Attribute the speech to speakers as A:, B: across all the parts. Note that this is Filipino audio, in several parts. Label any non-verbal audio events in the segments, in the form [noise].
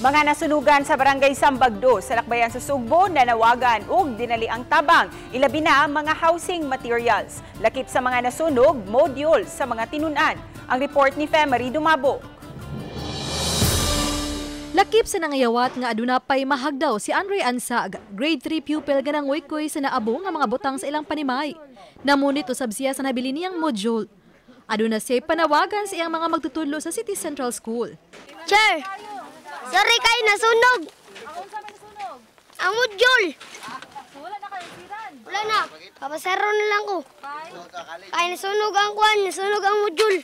A: Mga nasunugan sa Barangay Sambagdo sa Lakbayan sa Sugbo, nanawagan ug dinali ang tabang, ilabi na ang mga housing materials. Lakip sa mga nasunog, module sa mga tinunan. Ang report ni Femery Dumabo.
B: Lakip sa nangyawat nga aduna pay mahagdaw si Andre Ansag, grade 3 pupil ganang waykoy sa naabo nga mga butang sa ilang panimay. Namunit usab siya sa nabili niyang module. Aduna siya panawagan sa iyang mga magtutudlo sa City Central School. Chair,
A: Sorry kay nasunog.
B: Ang unsa may nasunog? Ah,
A: wala na kayo siran. Wala na. Papasero na lang ko. Kay nasunog ang kwan, nasunog ang modyol.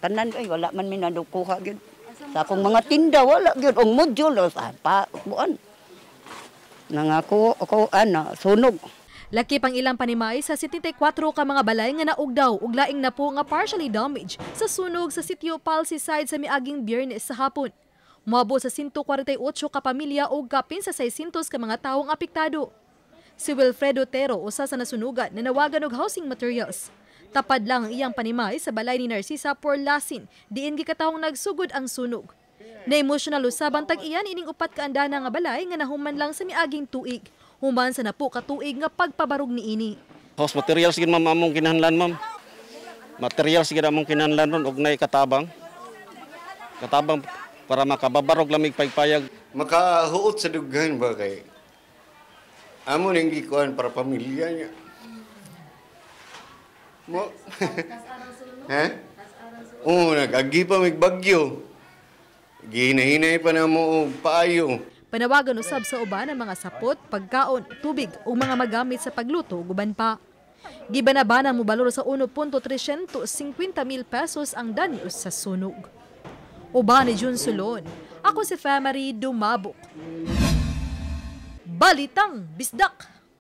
A: Tanan ay wala man mi nadukuha gyud. Sa akong mga tinda wala gyud ang modyol sa pa buan. Nangako ako ana ah,
B: sunog. Laki pang ilang panimay sa 74 ka mga balay nga naugdaw ug laing na po nga partially damaged sa sunog sa sitio Palsy side sa miaging Biyernes sa hapon. Mabot sa 148 kapamilya o gapin sa 600 ka mga taong apektado. Si Wilfredo Tero, usa sa nasunugan, nanawagan og housing materials. Tapad lang iyang panimay sa balay ni Narcisa Porlasin, diin gikatawong nagsugod ang sunog. Na emotional usabang tag iyan ining upat ka andana nga balay nga nahuman lang sa miaging tuig. Human sa napo ka tuig nga pagpabarog ni ini.
A: House materials gid ma'am among kinahanglan ma'am. Materials gid among kinahanglan ron og nay katabang. Katabang para makababarog lamig pagpayag. Makahuot sa dughan ba kay? Amo nang gikuan para pamilya niya. Mo. [laughs] ha? Oo, nag-agi pa may bagyo. Gihinahinay pa na mo paayo.
B: Panawagan usab sa uban ang mga sapot, pagkaon, tubig o mga magamit sa pagluto guban pa. Gibanabana mo balor sa 1.350 mil pesos ang danos sa sunog. Uba ni Jun Sulon. Ako si Famary Dumabok. Balitang Bisdak!